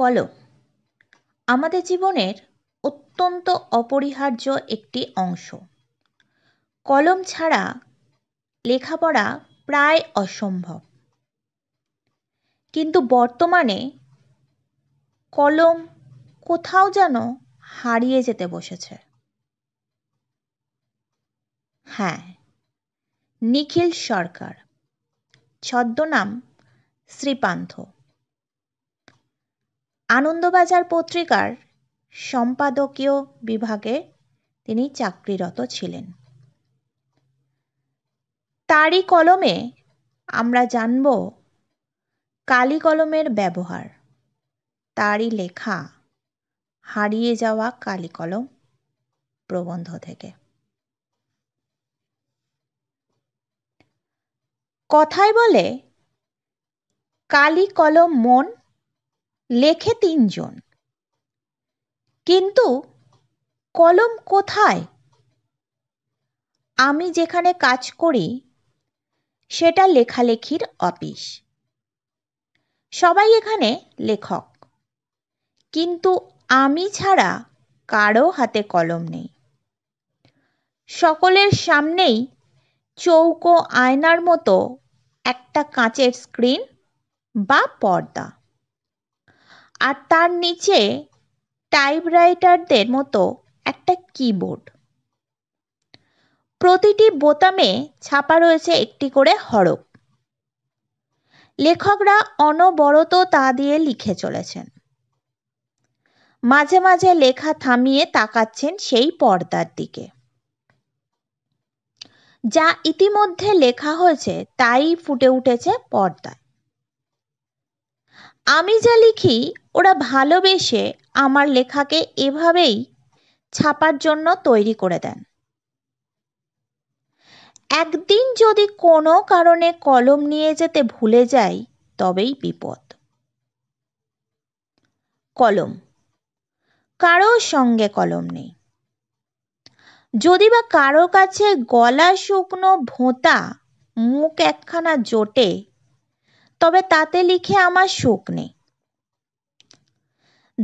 কলম আমাদের জীবনের অত্যন্ত অপরিহার্য একটি অংশ কলম ছাড়া লেখাপড়া প্রায় অসম্ভব কিন্তু বর্তমানে কলম কোথাও যেন হারিয়ে যেতে বসেছে হ্যাঁ নিখিল সরকার ছদ্মনাম শ্রীপান্থ আনন্দবাজার পত্রিকার সম্পাদকীয় বিভাগে তিনি চাকরিরত ছিলেন তারই কলমে আমরা জানব কালি কলমের ব্যবহার তারই লেখা হারিয়ে যাওয়া কালি কলম প্রবন্ধ থেকে কথায় বলে কালি কলম মন লেখে তিনজন কিন্তু কলম কোথায় আমি যেখানে কাজ করি সেটা লেখালেখির অফিস সবাই এখানে লেখক কিন্তু আমি ছাড়া কারো হাতে কলম নেই সকলের সামনেই চৌকো আয়নার মতো একটা কাঁচের স্ক্রিন বা পর্দা আর তার নিচে টাইপরাইটারদের মতো একটা কিবোর্ড প্রতিটি বোতামে ছাপা রয়েছে একটি করে হরফ লেখকরা অনবরত তা দিয়ে লিখে চলেছেন মাঝে মাঝে লেখা থামিয়ে তাকাচ্ছেন সেই পর্দার দিকে যা ইতিমধ্যে লেখা হয়েছে তাই ফুটে উঠেছে পর্দায় আমি যা লিখি ওরা ভালোবেসে আমার লেখাকে এভাবেই ছাপার জন্য তৈরি করে দেন একদিন যদি কোনো কারণে কলম নিয়ে যেতে ভুলে যাই তবেই বিপদ কলম কারো সঙ্গে কলম নেই যদি বা কারো কাছে গলা শুকনো ভোঁতা মুখ একখানা জোটে তবে তাতে লিখে আমার সুখ নেই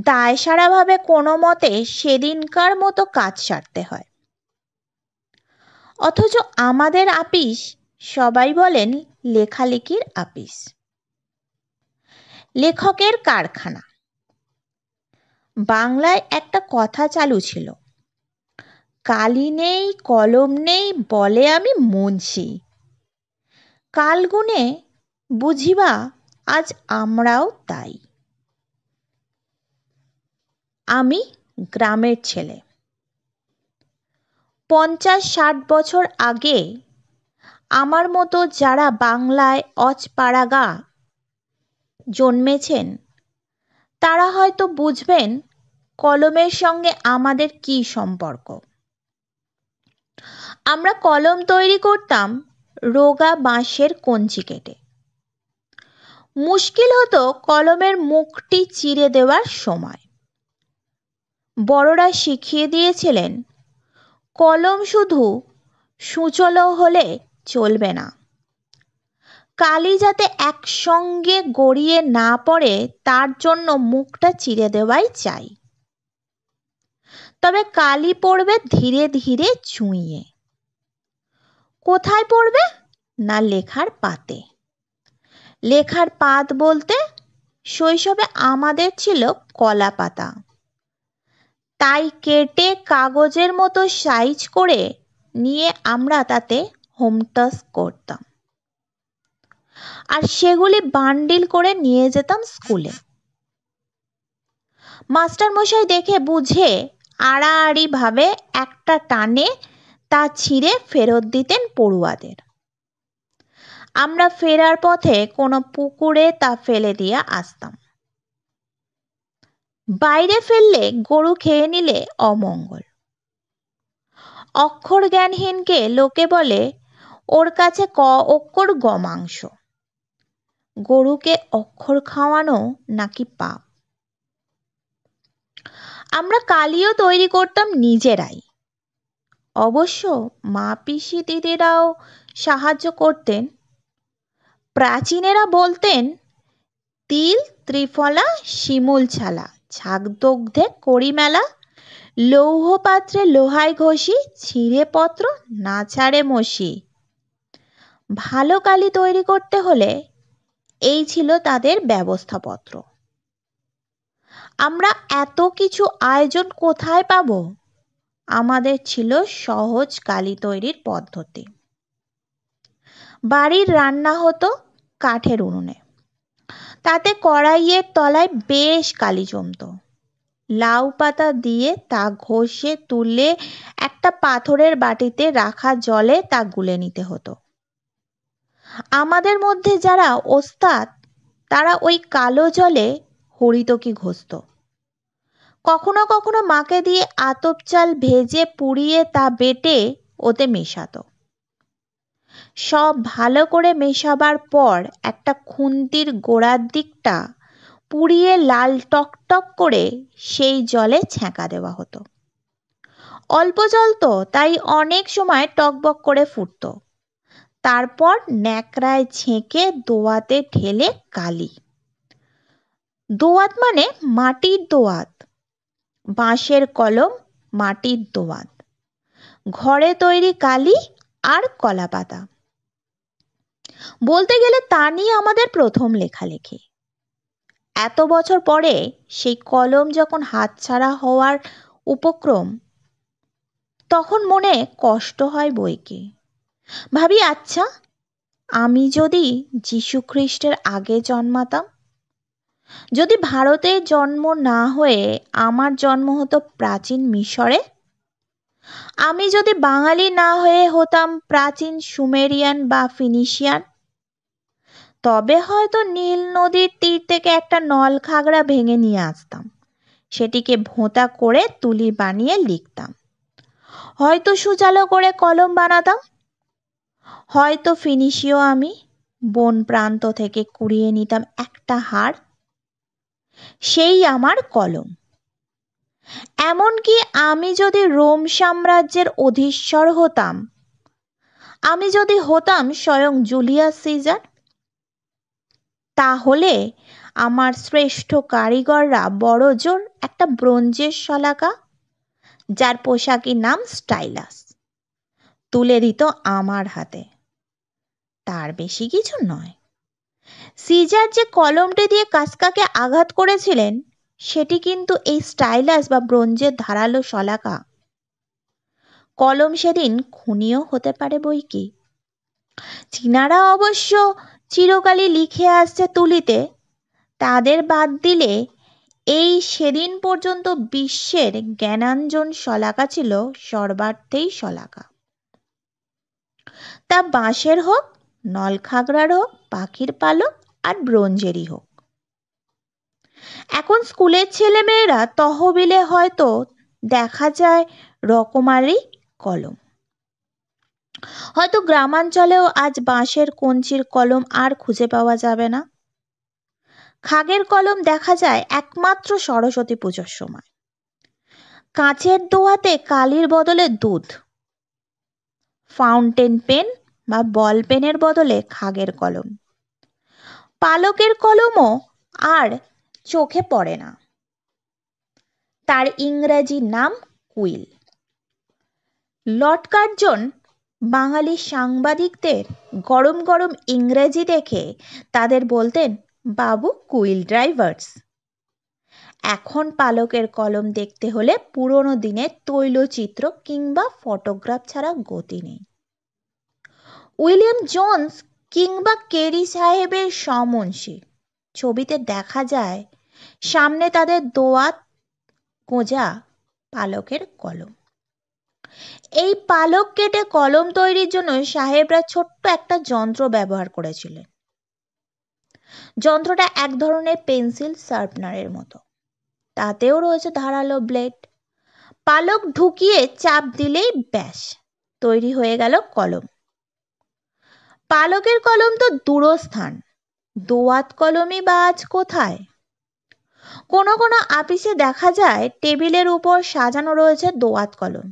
দায়সারাভাবে কোনো মতে সেদিনকার মতো কাজ সারতে হয় অথচ আমাদের আপিস সবাই বলেন লেখালেখির আপিস লেখকের কারখানা বাংলায় একটা কথা চালু ছিল কালি নেই কলম নেই বলে আমি মুন্সি কালগুনে বুঝিবা আজ আমরাও তাই আমি গ্রামের ছেলে পঞ্চাশ ষাট বছর আগে আমার মতো যারা বাংলায় পাড়াগা জন্মেছেন তারা হয়তো বুঝবেন কলমের সঙ্গে আমাদের কি সম্পর্ক আমরা কলম তৈরি করতাম রোগা বাঁশের কঞ্চি কেটে মুশকিল হতো কলমের মুখটি চিরে দেওয়ার সময় বড়রা শিখিয়ে দিয়েছিলেন কলম শুধু সুচলো হলে চলবে না কালি যাতে একসঙ্গে গড়িয়ে না পড়ে তার জন্য মুখটা চিরে দেওয়াই চাই তবে কালি পড়বে ধীরে ধীরে চুঁইয়ে কোথায় পড়বে না লেখার পাতে লেখার পাত বলতে শৈশবে আমাদের ছিল কলা পাতা তাই কেটে কাগজের মতো সাইজ করে নিয়ে আমরা তাতে হোমটাস করতাম আর সেগুলি বান্ডিল করে নিয়ে যেতাম স্কুলে মাস্টার মশাই দেখে বুঝে আড়াআড়িভাবে একটা টানে তা ছিঁড়ে ফেরত দিতেন পড়ুয়াদের আমরা ফেরার পথে কোনো পুকুরে তা ফেলে দিয়ে আসতাম বাইরে ফেললে গরু খেয়ে নিলে অমঙ্গল অক্ষর জ্ঞানহীনকে লোকে বলে ওর কাছে ক অক্ষর গমাংস গরুকে অক্ষর খাওয়ানো নাকি পাপ আমরা কালিও তৈরি করতাম নিজেরাই অবশ্য মা পিসি দিদিরাও সাহায্য করতেন প্রাচীনেরা বলতেন তিল ত্রিফলা শিমুল ছালা ছাগদগ্ধে করি লৌহ পাত্রে লোহায় ঘষি ছিঁড়ে পত্র না ছাড়ে মশি ভালো কালি তৈরি করতে হলে এই ছিল তাদের ব্যবস্থাপত্র আমরা এত কিছু আয়োজন কোথায় পাব আমাদের ছিল সহজ কালি তৈরির পদ্ধতি বাড়ির রান্না হতো কাঠের উনুনে তাতে কড়াইয়ের তলায় বেশ কালি জমতো লাউ পাতা দিয়ে তা ঘষে তুলে একটা পাথরের বাটিতে রাখা জলে তা গুলে নিতে হতো আমাদের মধ্যে যারা ওস্তাদ তারা ওই কালো জলে হরিতকি ঘষত কখনো কখনো মাকে দিয়ে আতপ চাল ভেজে পুড়িয়ে তা বেটে ওতে মেশাতো সব ভালো করে মেশাবার পর একটা খুন্তির গোড়ার দিকটা পুড়িয়ে লাল টকটক করে সেই জলে ছ্যাঁকা দেওয়া হতো অল্প জল তো তাই অনেক সময় টকবক করে ফুটত তারপর ন্যাকড়ায় ছেঁকে দোয়াতে ঢেলে কালি দোয়াত মানে মাটির দোয়াত বাঁশের কলম মাটির দোয়াত ঘরে তৈরি কালি আর কলাপাতা বলতে গেলে তা নিয়ে আমাদের প্রথম লেখালেখি এত বছর পরে সেই কলম যখন হাতছাড়া হওয়ার উপক্রম তখন মনে কষ্ট হয় বইকে ভাবি আচ্ছা আমি যদি যীশু খ্রিস্টের আগে জন্মাতাম যদি ভারতে জন্ম না হয়ে আমার জন্ম হতো প্রাচীন মিশরে আমি যদি বাঙালি না হয়ে হতাম প্রাচীন সুমেরিয়ান বা ফিনিশিয়ান তবে হয়তো নীল নদীর তীর থেকে একটা নলখাগড়া ভেঙে নিয়ে আসতাম সেটিকে ভোঁতা করে তুলি বানিয়ে লিখতাম হয়তো সুচালো করে কলম বানাতাম হয়তো ফিনিশিও আমি বন প্রান্ত থেকে কুড়িয়ে নিতাম একটা হাড় সেই আমার কলম এমনকি আমি যদি রোম সাম্রাজ্যের অধীশ্বর হতাম আমি যদি হতাম স্বয়ং জুলিয়াস সিজার তাহলে আমার শ্রেষ্ঠ কারিগররা বড় জোর একটা ব্রোঞ্জের শলাকা যার পোশাকের নাম স্টাইলাস তুলে দিত আমার হাতে তার বেশি কিছু নয় সিজার যে কলমটি দিয়ে কাসকাকে আঘাত করেছিলেন সেটি কিন্তু এই স্টাইলাস বা ব্রোঞ্জের ধারালো শলাকা কলম সেদিন খুনিও হতে পারে বই কি চীনারা অবশ্য চিরকালই লিখে আসছে তুলিতে তাদের বাদ দিলে এই সেদিন পর্যন্ত বিশ্বের জ্ঞানাঞ্জন শলাকা ছিল সর্বার্থেই শলাকা তা বাঁশের হোক নলখাগড়ার হোক পাখির পালক আর ব্রোঞ্জেরই হোক এখন স্কুলের ছেলেমেয়েরা তহবিলে হয়তো দেখা যায় রকমারি কলম হয়তো গ্রামাঞ্চলেও আজ বাঁশের কঞ্চির কলম আর খুঁজে পাওয়া যাবে না খাগের কলম দেখা যায় একমাত্র সরস্বতী পুজোর সময় কাঁচের দোয়াতে কালির বদলে দুধ ফাউন্টেন পেন বা বল পেনের বদলে খাগের কলম পালকের কলমও আর চোখে পড়ে না তার ইংরেজি নাম কুইল লর্ড কার্জন বাঙালি সাংবাদিকদের গরম গরম ইংরেজি দেখে তাদের বলতেন বাবু কুইল ড্রাইভার্স এখন পালকের কলম দেখতে হলে পুরনো দিনের তৈলচিত্র কিংবা ফটোগ্রাফ ছাড়া গতি নেই উইলিয়াম জোন্স কিংবা কেরি সাহেবের সমনসী ছবিতে দেখা যায় সামনে তাদের দোয়াত গোঁজা পালকের কলম এই পালক কেটে কলম তৈরির জন্য সাহেবরা ছোট্ট একটা যন্ত্র ব্যবহার করেছিলেন যন্ত্রটা এক ধরনের পেন্সিল শার্পনারের মতো তাতেও রয়েছে ধারালো ব্লেড পালক ঢুকিয়ে চাপ দিলেই ব্যাস তৈরি হয়ে গেল কলম পালকের কলম তো দূরস্থান দোয়াত কলমই বা আজ কোথায় কোনো কোনো আপিসে দেখা যায় টেবিলের উপর সাজানো রয়েছে দোয়াত কলম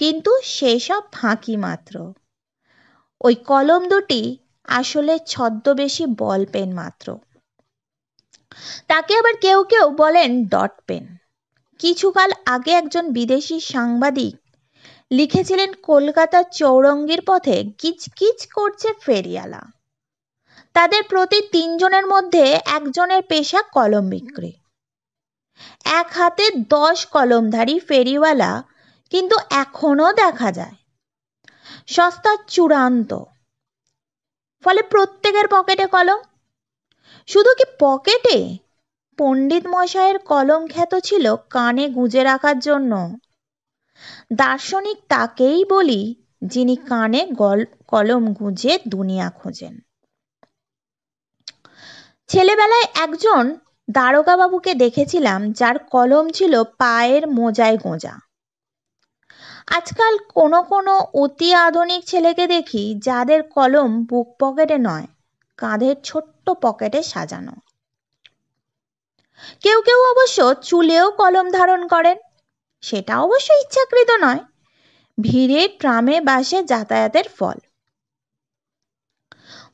কিন্তু সেসব ফাঁকি মাত্র ওই কলম দুটি আসলে ছদ্মবেশী বল পেন মাত্র তাকে আবার কেউ কেউ বলেন ডট পেন কিছুকাল আগে একজন বিদেশি সাংবাদিক লিখেছিলেন কলকাতার চৌরঙ্গির পথে কিচকিচ করছে ফেরিয়ালা তাদের প্রতি তিনজনের মধ্যে একজনের পেশা কলম বিক্রি এক হাতে দশ কলমধারী ফেরিওয়ালা কিন্তু এখনও দেখা যায় সস্তা চূড়ান্ত ফলে প্রত্যেকের পকেটে কলম শুধু কি পকেটে পণ্ডিত মশায়ের কলম খ্যাত ছিল কানে গুঁজে রাখার জন্য দার্শনিক তাকেই বলি যিনি কানে গল কলম গুঁজে দুনিয়া খোঁজেন ছেলেবেলায় একজন দারোগাবাবুকে দেখেছিলাম যার কলম ছিল পায়ের মোজায় গোঁজা আজকাল কোনো কোনো অতি আধুনিক ছেলেকে দেখি যাদের কলম বুক পকেটে নয় কাঁধের ছোট্ট পকেটে সাজানো কেউ কেউ অবশ্য চুলেও কলম ধারণ করেন সেটা অবশ্য ইচ্ছাকৃত নয় ভিড়ে ট্রামে বাসে যাতায়াতের ফল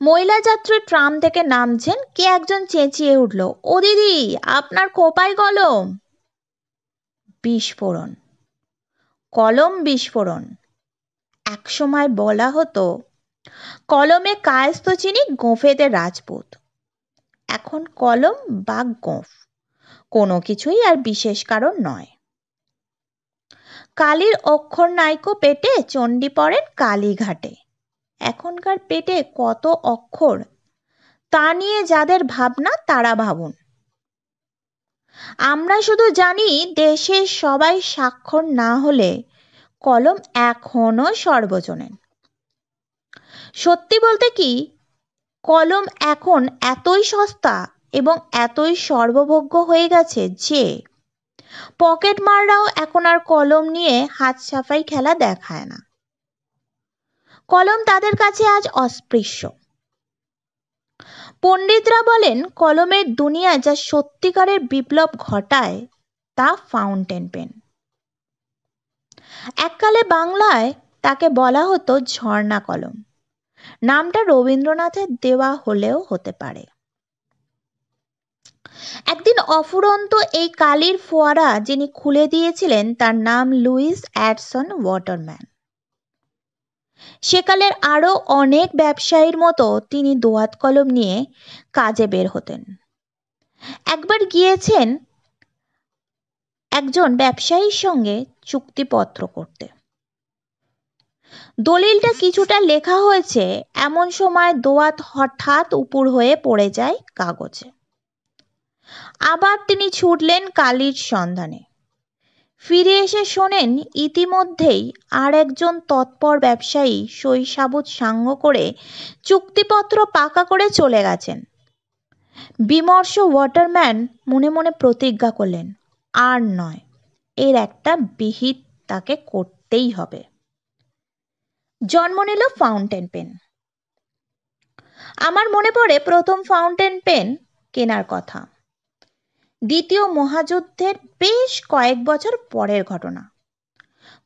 মহিলা যাত্রী ট্রাম থেকে নামছেন কে একজন চেঁচিয়ে উঠল ও দিদি আপনার কোপায় কলম বিস্ফোরণ কলম বিস্ফোরণ একসময় বলা হতো কলমে কায়স্ত চিনি গোঁফেতে রাজপুত এখন কলম বা গোঁফ কোনো কিছুই আর বিশেষ কারণ নয় কালীর অক্ষর নাইকো পেটে চণ্ডী পড়েন কালীঘাটে এখনকার পেটে কত অক্ষর তা নিয়ে যাদের ভাবনা তারা ভাবুন আমরা শুধু জানি দেশের সবাই স্বাক্ষর না হলে কলম এখনও সর্বজনীন সত্যি বলতে কি কলম এখন এতই সস্তা এবং এতই সর্বভোগ্য হয়ে গেছে যে পকেটমাররাও এখন আর কলম নিয়ে হাত সাফাই খেলা দেখায় না কলম তাদের কাছে আজ অস্পৃশ্য পণ্ডিতরা বলেন কলমের দুনিয়া যা সত্যিকারের বিপ্লব ঘটায় তা ফাউন্টেন পেন এককালে বাংলায় তাকে বলা হতো ঝর্ণা কলম নামটা রবীন্দ্রনাথের দেওয়া হলেও হতে পারে একদিন অফুরন্ত এই কালির ফোয়ারা যিনি খুলে দিয়েছিলেন তার নাম লুইস অ্যাডসন ওয়াটারম্যান সেকালের আরও অনেক ব্যবসায়ীর মতো তিনি দোয়াত কলম নিয়ে কাজে বের হতেন একবার গিয়েছেন একজন ব্যবসায়ীর সঙ্গে চুক্তিপত্র করতে দলিলটা কিছুটা লেখা হয়েছে এমন সময় দোয়াত হঠাৎ উপর হয়ে পড়ে যায় কাগজে আবার তিনি ছুটলেন কালির সন্ধানে ফিরে এসে শোনেন ইতিমধ্যেই আর একজন তৎপর ব্যবসায়ী শৈশাবুত সাঙ্গ করে চুক্তিপত্র পাকা করে চলে গেছেন বিমর্ষ ওয়াটারম্যান মনে মনে প্রতিজ্ঞা করলেন আর নয় এর একটা বিহিত তাকে করতেই হবে জন্ম নিল ফাউন্টেন পেন আমার মনে পড়ে প্রথম ফাউন্টেন পেন কেনার কথা দ্বিতীয় মহাযুদ্ধের বেশ কয়েক বছর পরের ঘটনা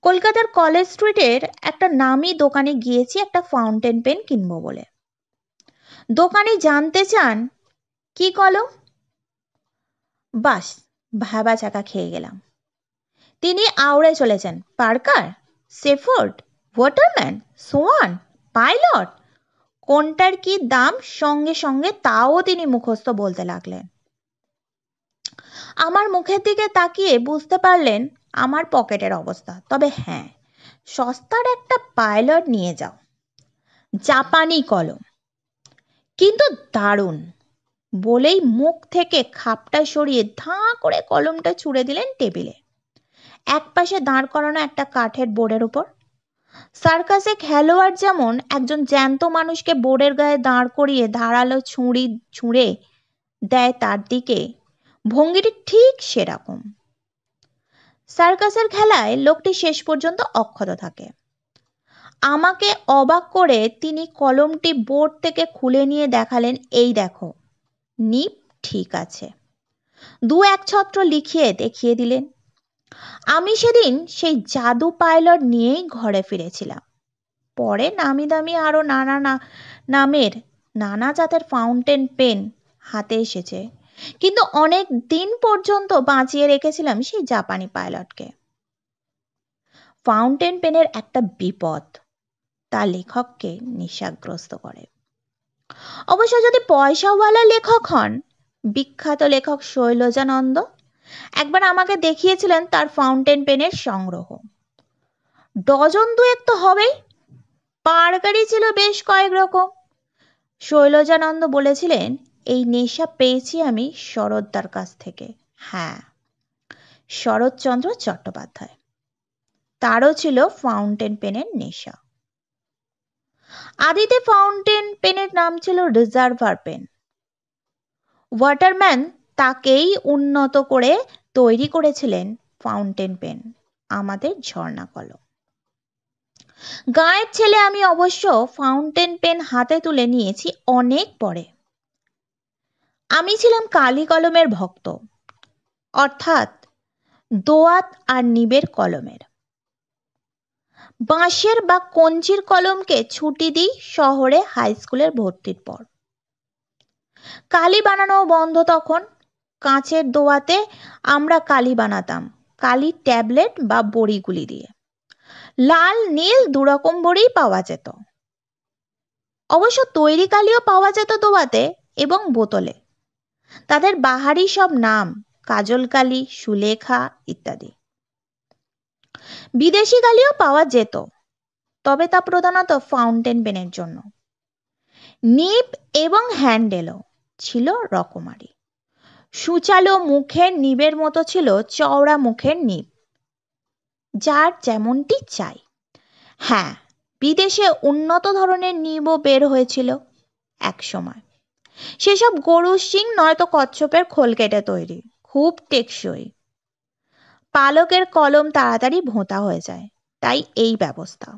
কলকাতার কলেজ স্ট্রিটের একটা নামি দোকানে গিয়েছি একটা ফাউন্টেন পেন কিনবো বলে দোকানে জানতে চান কি কলম বাস ভাবা চাকা খেয়ে গেলাম তিনি আওড়ায় চলেছেন পার্কার সেফোর্ড ওয়াটারম্যান সোয়ান পাইলট কোনটার কি দাম সঙ্গে সঙ্গে তাও তিনি মুখস্থ বলতে লাগলেন আমার মুখের দিকে তাকিয়ে বুঝতে পারলেন আমার পকেটের অবস্থা তবে হ্যাঁ সস্তার একটা পাইলট নিয়ে যাও জাপানি কলম কিন্তু দারুণ বলেই মুখ থেকে খাপটা সরিয়ে ধাঁ করে কলমটা ছুঁড়ে দিলেন টেবিলে এক পাশে দাঁড় করানো একটা কাঠের বোর্ডের উপর সার্কাসে খেলোয়াড় যেমন একজন জ্যান্ত মানুষকে বোর্ডের গায়ে দাঁড় করিয়ে ধারালো ছুঁড়ি ছুঁড়ে দেয় তার দিকে ভঙ্গিটি ঠিক সেরকম সার্কাসের খেলায় লোকটি শেষ পর্যন্ত অক্ষত থাকে আমাকে অবাক করে তিনি কলমটি বোর্ড থেকে খুলে নিয়ে দেখালেন এই দেখো নিপ ঠিক আছে দু এক ছত্র লিখিয়ে দেখিয়ে দিলেন আমি সেদিন সেই জাদু পাইলট নিয়েই ঘরে ফিরেছিলাম পরে নামি দামি আরও নানা নামের নানা জাতের ফাউন্টেন পেন হাতে এসেছে কিন্তু অনেক দিন পর্যন্ত বাঁচিয়ে রেখেছিলাম সেই জাপানি পাইলটকে ফাউন্টেন পেনের একটা বিপদ তা লেখককে নিশাগ্রস্ত করে অবশ্য যদি পয়সাওয়ালা লেখক হন বিখ্যাত লেখক শৈলজানন্দ একবার আমাকে দেখিয়েছিলেন তার ফাউন্টেন পেনের সংগ্রহ ডজন দুয়েক তো হবেই পারকারি ছিল বেশ কয়েক রকম শৈলজানন্দ বলেছিলেন এই নেশা পেয়েছি আমি শরৎদার কাছ থেকে হ্যাঁ শরৎচন্দ্র চট্টোপাধ্যায় তারও ছিল ফাউন্টেন পেনের নেশা আদিতে ফাউন্টেন পেনের নাম ছিল রিজার্ভার পেন ওয়াটারম্যান তাকেই উন্নত করে তৈরি করেছিলেন ফাউন্টেন পেন আমাদের ঝর্ণা কল গায়ের ছেলে আমি অবশ্য ফাউন্টেন পেন হাতে তুলে নিয়েছি অনেক পরে আমি ছিলাম কালি কলমের ভক্ত অর্থাৎ দোয়াত আর নিবের কলমের বাঁশের বা কঞ্চির কলমকে ছুটি দিই শহরে হাই স্কুলের ভর্তির পর কালি বানানো বন্ধ তখন কাঁচের দোয়াতে আমরা কালি বানাতাম কালি ট্যাবলেট বা বড়িগুলি দিয়ে লাল নীল দুরকম বড়ি পাওয়া যেত অবশ্য তৈরি কালিও পাওয়া যেত দোয়াতে এবং বোতলে তাদের বাহারি সব নাম কাজলকালী সুলেখা ইত্যাদি বিদেশি গালিও পাওয়া যেত তবে তা প্রধানত ফাউন্টেন পেনের জন্য নিপ এবং হ্যান্ডেলও ছিল রকমারি সুচালো মুখের নিবের মতো ছিল চওড়া মুখের নিপ যার যেমনটি চাই হ্যাঁ বিদেশে উন্নত ধরনের নিবও বের হয়েছিল একসময় সেসব গরুর শিং নয়তো কচ্ছপের খোল কেটে তৈরি খুব টেকসই পালকের কলম তাড়াতাড়ি ভোঁতা হয়ে যায় তাই এই ব্যবস্থা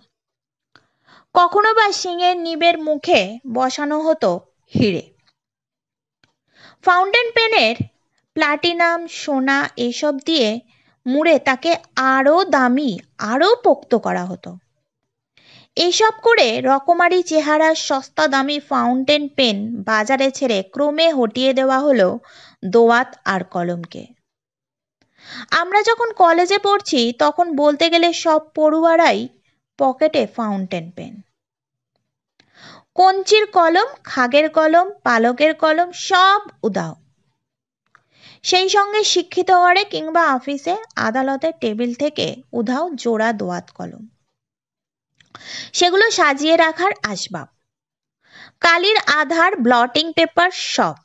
কখনো বা শিঙের নিবের মুখে বসানো হতো হিরে ফাউন্টেন পেনের প্লাটিনাম সোনা এসব দিয়ে মুড়ে তাকে আরও দামি আরও পোক্ত করা হতো এসব করে রকমারি চেহারার সস্তা দামি ফাউন্টেন পেন বাজারে ছেড়ে ক্রমে হটিয়ে দেওয়া হলো দোয়াত আর কলমকে আমরা যখন কলেজে পড়ছি তখন বলতে গেলে সব পড়ুয়ারাই পকেটে ফাউন্টেন পেন কঞ্চির কলম খাগের কলম পালকের কলম সব উদাও সেই সঙ্গে শিক্ষিত ঘরে কিংবা অফিসে আদালতের টেবিল থেকে উধাও জোড়া দোয়াত কলম সেগুলো সাজিয়ে রাখার আসবাব কালির আধার ব্লটিং পেপার সব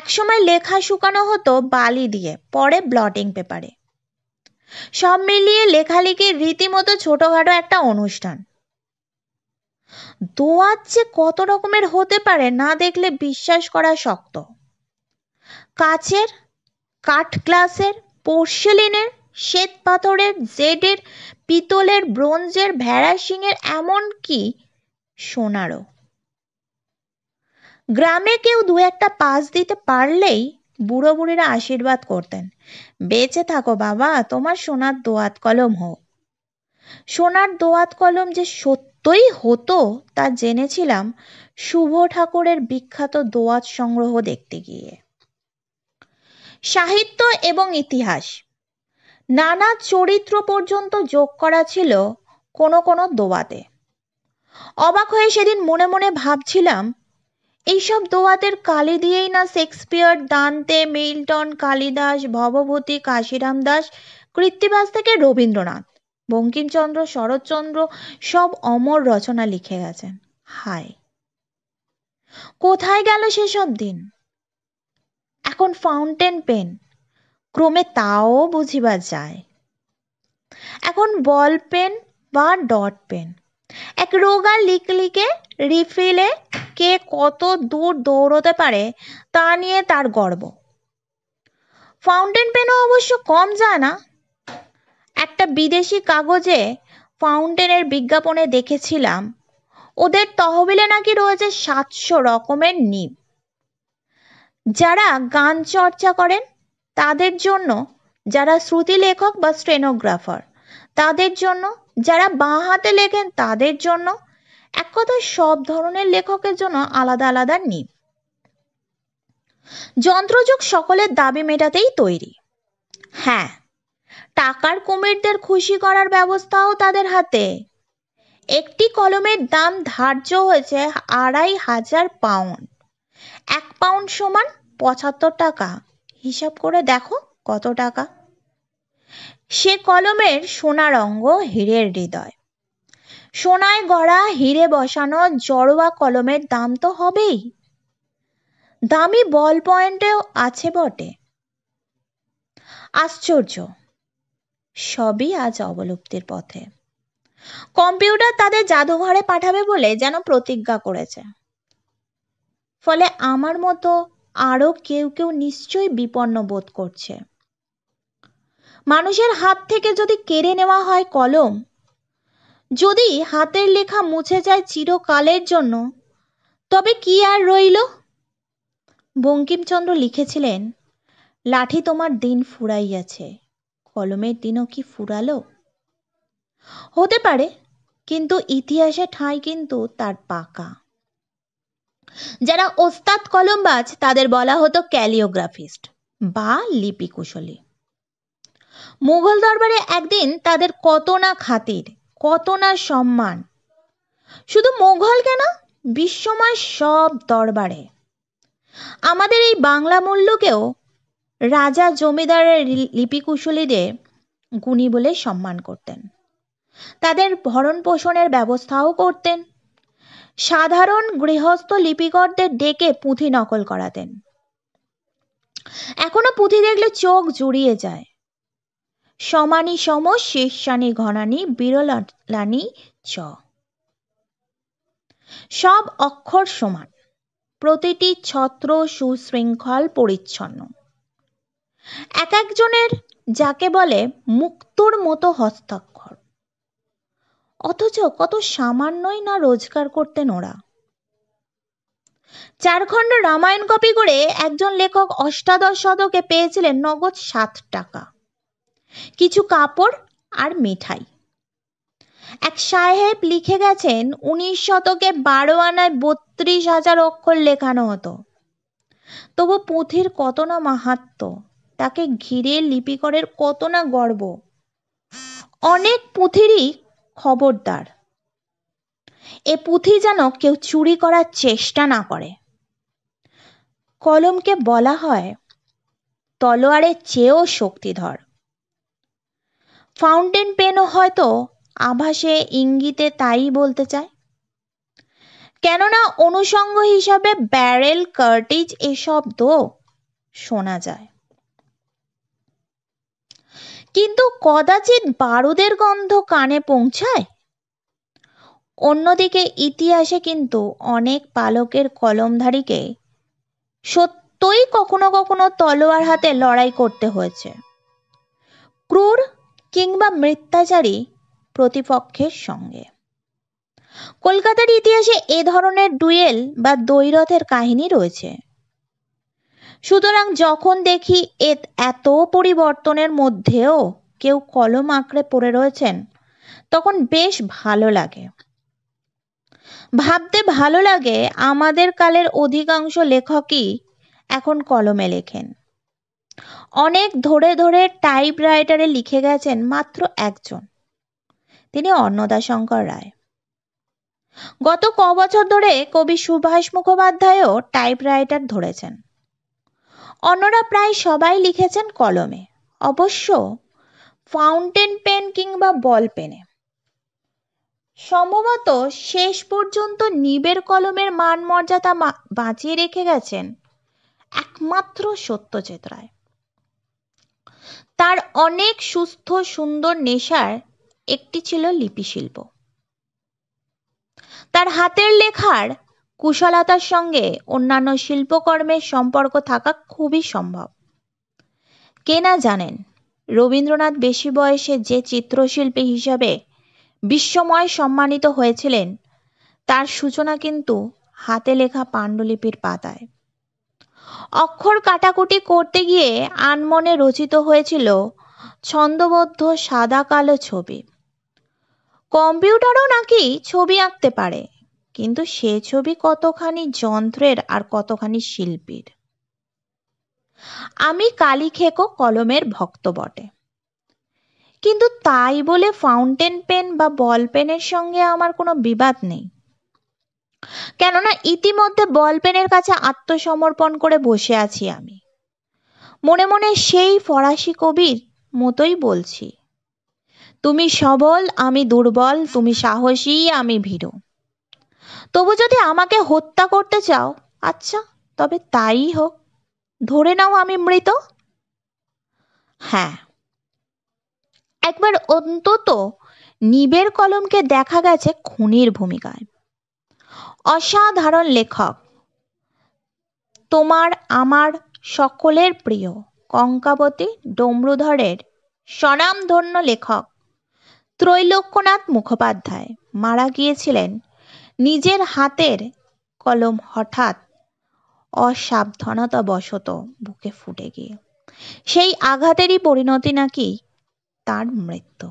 একসময় লেখা শুকানো হতো বালি দিয়ে পরে ব্লটিং পেপারে সব মিলিয়ে লেখালেখির রীতিমতো ছোটখাটো একটা অনুষ্ঠান দোয়ার যে কত রকমের হতে পারে না দেখলে বিশ্বাস করা শক্ত কাচের কাঠ গ্লাসের পোর্সেলিনের শ্বেত পাথরের জেডের পিতলের ব্রোঞ্জের ভেড়া শিঙের এমনকি সোনারও গ্রামে কেউ দু একটা পাস দিতে পারলেই বুড়ো বুড়িরা আশীর্বাদ করতেন বেঁচে থাকো বাবা তোমার সোনার দোয়াত কলম হোক সোনার দোয়াত কলম যে সত্যই হতো তা জেনেছিলাম শুভ ঠাকুরের বিখ্যাত দোয়াত সংগ্রহ দেখতে গিয়ে সাহিত্য এবং ইতিহাস নানা চরিত্র পর্যন্ত যোগ করা ছিল কোনো কোনো দোয়াতে অবাক হয়ে সেদিন মনে মনে ভাবছিলাম এইসব দোয়াতের কালি দিয়েই না Shakespeare Dante Milton Kalidas Bhavabhuti Kashiram Das Krittibas থেকে রবীন্দ্রনাথ বঙ্কিমচন্দ্র শরৎচন্দ্র সব অমর রচনা লিখে গেছেন হায় কোথায় গেল সেসব দিন এখন ফাউন্টেন পেন ক্রমে তাও বুঝিবার যায় এখন বল পেন বা ডট পেন এক রোগা লিকলিকে রিফিলে কে কত দূর দৌড়তে পারে তা নিয়ে তার গর্ব ফাউন্টেন পেনও অবশ্য কম যায় না একটা বিদেশি কাগজে ফাউন্টেনের বিজ্ঞাপনে দেখেছিলাম ওদের তহবিলে নাকি রয়েছে সাতশো রকমের নিব যারা গান চর্চা করেন তাদের জন্য যারা শ্রুতি লেখক বা স্টেনোগ্রাফার তাদের জন্য যারা বাঁ হাতে লেখেন তাদের জন্য এক কথায় সব ধরনের লেখকের জন্য আলাদা আলাদা নিম যন্ত্রযুগ সকলের দাবি মেটাতেই তৈরি হ্যাঁ টাকার কুমিরদের খুশি করার ব্যবস্থাও তাদের হাতে একটি কলমের দাম ধার্য হয়েছে আড়াই হাজার পাউন্ড এক পাউন্ড সমান পঁচাত্তর টাকা হিসাব করে দেখো কত টাকা সে কলমের সোনার অঙ্গ হীরের হৃদয় সোনায় গড়া হীরে বসানো জড়োয়া কলমের দাম তো হবেই দামি বল পয়েন্টেও আছে বটে আশ্চর্য সবই আজ অবলুপ্তির পথে কম্পিউটার তাদের জাদুঘরে পাঠাবে বলে যেন প্রতিজ্ঞা করেছে ফলে আমার মতো আরও কেউ কেউ নিশ্চয়ই বিপন্ন বোধ করছে মানুষের হাত থেকে যদি কেড়ে নেওয়া হয় কলম যদি হাতের লেখা মুছে যায় চিরকালের জন্য তবে কি আর রইল বঙ্কিমচন্দ্র লিখেছিলেন লাঠি তোমার দিন ফুরাইয়াছে কলমের দিনও কি ফুরালো হতে পারে কিন্তু ইতিহাসে ঠাঁই কিন্তু তার পাকা যারা ওস্তাদ কলম্বাজ তাদের বলা হতো ক্যালিওগ্রাফিস্ট বা লিপিকুশলী মুঘল দরবারে একদিন তাদের কত না খাতির কত না সম্মান শুধু মুঘল কেন বিশ্বময় সব দরবারে আমাদের এই বাংলা মূল্যকেও রাজা জমিদারের লিপিকুশলীদের গুণী বলে সম্মান করতেন তাদের ভরণ পোষণের ব্যবস্থাও করতেন সাধারণ গৃহস্থ লিপিকরদের ডেকে পুঁথি নকল করাতেন এখনো পুঁথি দেখলে চোখ জুড়িয়ে যায় সমানি সম শীর্ষানি ঘনানি বিরলানি চ সব অক্ষর সমান প্রতিটি ছত্র সুশৃঙ্খল পরিচ্ছন্ন এক একজনের যাকে বলে মুক্তোর মতো হস্তাক্ষর অথচ কত সামান্যই না রোজগার করতেন ওরা চারখণ্ড রামায়ণ কপি করে একজন লেখক অষ্টাদশ শতকে পেয়েছিলেন নগদ সাত টাকা কিছু কাপড় আর মিঠাই এক সাহেব লিখে গেছেন উনিশ শতকে বারো আনায় বত্রিশ হাজার অক্ষর লেখানো হতো তবু পুঁথির কত না মাহাত্ম তাকে ঘিরে লিপিকরের কত না গর্ব অনেক পুঁথিরই খবরদার এ পুঁথি যেন কেউ চুরি করার চেষ্টা না করে কলমকে বলা হয় তলোয়ারের চেয়েও শক্তিধর ফাউন্টেন পেনও হয়তো আভাসে ইঙ্গিতে তাই বলতে চায় কেননা অনুষঙ্গ হিসাবে ব্যারেল কার্টিজ এ শব্দ শোনা যায় কিন্তু কদাচিৎ বারুদের গন্ধ কানে পৌঁছায় অন্যদিকে ইতিহাসে কিন্তু অনেক পালকের কলমধারীকে সত্যই কখনো কখনো তলোয়ার হাতে লড়াই করতে হয়েছে ক্রূর কিংবা মৃত্যাচারী প্রতিপক্ষের সঙ্গে কলকাতার ইতিহাসে এ ধরনের ডুয়েল বা দ্বৈরথের কাহিনী রয়েছে সুতরাং যখন দেখি এ এত পরিবর্তনের মধ্যেও কেউ কলম আঁকড়ে পড়ে রয়েছেন তখন বেশ ভালো লাগে ভাবতে ভালো লাগে আমাদের কালের অধিকাংশ লেখকই এখন কলমে লেখেন অনেক ধরে ধরে টাইপ রাইটারে লিখে গেছেন মাত্র একজন তিনি অন্নদাশঙ্কর রায় গত ক বছর ধরে কবি সুভাষ মুখোপাধ্যায়ও রাইটার ধরেছেন অন্যরা প্রায় সবাই লিখেছেন কলমে অবশ্য ফাউন্টেন পেন কিংবা বল পেনে সম্ভবত শেষ পর্যন্ত নিবের কলমের মান মর্যাদা বাঁচিয়ে রেখে গেছেন একমাত্র সত্যজিৎ রায় তার অনেক সুস্থ সুন্দর নেশার একটি ছিল লিপিশিল্প তার হাতের লেখার কুশলতার সঙ্গে অন্যান্য শিল্পকর্মের সম্পর্ক থাকা খুবই সম্ভব কে না জানেন রবীন্দ্রনাথ বেশি বয়সে যে চিত্রশিল্পী হিসাবে বিশ্বময় সম্মানিত হয়েছিলেন তার সূচনা কিন্তু হাতে লেখা পাণ্ডুলিপির পাতায় অক্ষর কাটাকুটি করতে গিয়ে আনমনে রচিত হয়েছিল ছন্দবদ্ধ সাদা কালো ছবি কম্পিউটারও নাকি ছবি আঁকতে পারে কিন্তু সে ছবি কতখানি যন্ত্রের আর কতখানি শিল্পীর আমি খেকো কলমের ভক্ত বটে কিন্তু তাই বলে ফাউন্টেন পেন বা বল পেনের সঙ্গে আমার কোনো বিবাদ নেই কেননা ইতিমধ্যে বল পেনের কাছে আত্মসমর্পণ করে বসে আছি আমি মনে মনে সেই ফরাসি কবির মতোই বলছি তুমি সবল আমি দুর্বল তুমি সাহসী আমি ভীরু তবু যদি আমাকে হত্যা করতে চাও আচ্ছা তবে তাই হোক ধরে নাও আমি মৃত হ্যাঁ একবার অন্তত নিবের কলমকে দেখা গেছে খুনির ভূমিকায় অসাধারণ লেখক তোমার আমার সকলের প্রিয় কঙ্কাবতী ডমরুধরের স্বনামধন্য লেখক ত্রৈলোক্যনাথ মুখোপাধ্যায় মারা গিয়েছিলেন নিজের হাতের কলম হঠাৎ অসাবধানতাবশত বুকে ফুটে গিয়ে সেই আঘাতেরই পরিণতি নাকি তার মৃত্যু